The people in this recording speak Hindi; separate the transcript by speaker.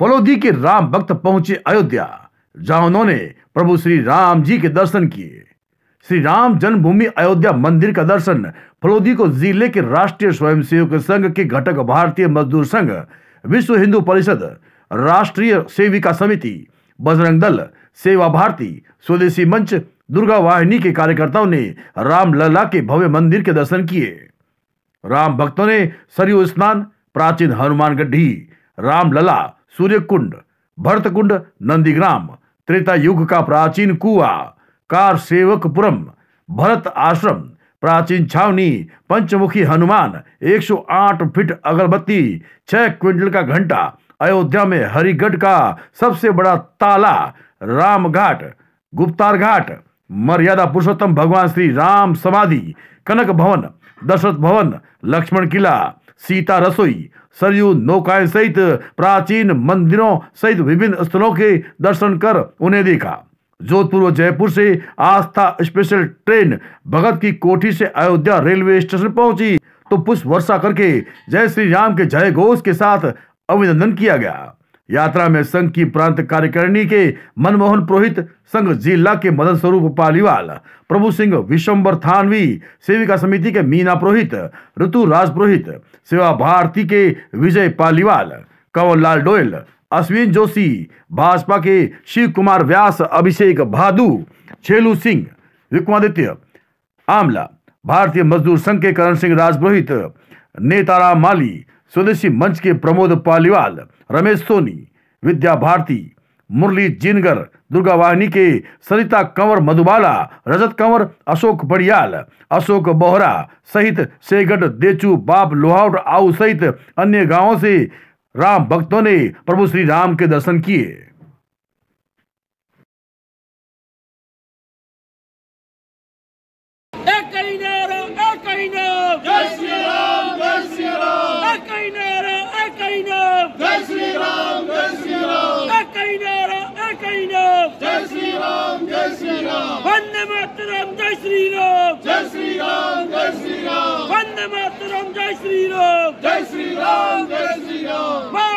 Speaker 1: फलोदी के राम भक्त पहुंचे अयोध्या जहां उन्होंने प्रभु श्री राम जी के दर्शन किए श्री राम जन्मभूमि अयोध्या मंदिर का दर्शन फलोदी को जिले के राष्ट्रीय स्वयंसेवक संघ के घटक भारतीय मजदूर संघ विश्व हिंदू परिषद राष्ट्रीय सेविका समिति बजरंग दल सेवा भारती स्वदेशी मंच दुर्गा वाहिनी के कार्यकर्ताओं ने राम लला के भव्य मंदिर के दर्शन किए राम भक्तों ने सरयू स्नान प्राचीन हनुमान गड्ढी रामलला सूर्यकुंड भरतकुंड नंदीग्राम त्रेता युग का प्राचीन कुआ कार सेवकपुरम भरत आश्रम प्राचीन छावनी पंचमुखी हनुमान 108 फीट अगरबत्ती छह क्विंटल का घंटा अयोध्या में हरिगढ़ का सबसे बड़ा ताला राम घाट गुप्तार घाट मर्यादा पुरुषोत्तम भगवान श्री राम समाधि कनक भवन दशरथ भवन लक्ष्मण किला सीता रसोई सरयू नौकाएं सहित प्राचीन मंदिरों सहित विभिन्न स्थलों के दर्शन कर उन्हें देखा जोधपुर व जयपुर से आस्था स्पेशल ट्रेन भगत की कोठी से अयोध्या रेलवे स्टेशन पहुंची तो पुष्प वर्षा करके जय श्री राम के जय घोष के साथ अभिनंदन किया गया यात्रा में संघ की प्रांत कार्यकारिणी के मनमोहन पुरोहित संघ जिला के मदन स्वरूप पालीवाल प्रभु सिंह विश्वम्बर थानवी सेविका समिति के मीना पुरोहित ऋतु राज पुरोहित सेवा भारती के विजय पालीवाल कंवर लाल डोयल अश्विन जोशी भाजपा के शिव कुमार व्यास अभिषेक भादू छेलू सिंह विक्रमादित्य आमला भारतीय मजदूर संघ के करण सिंह राजपुरोहित नेताराम माली स्वदेशी मंच के प्रमोद पालीवाल रमेश सोनी विद्या भारती मुरली जिनगर दुर्गा वाहिनी के सरिता कंवर मधुबाला रजत कंवर अशोक बड़ियाल अशोक बोहरा सहित सेगढ़ देचू बाप लोहावट आऊ सहित अन्य गांवों से राम भक्तों ने प्रभु श्री राम के दर्शन किए
Speaker 2: वंदे मातरम जय श्री राम जय श्री राम जय श्री राम वंदे मातरम जय श्री राम जय श्री राम जय श्री राम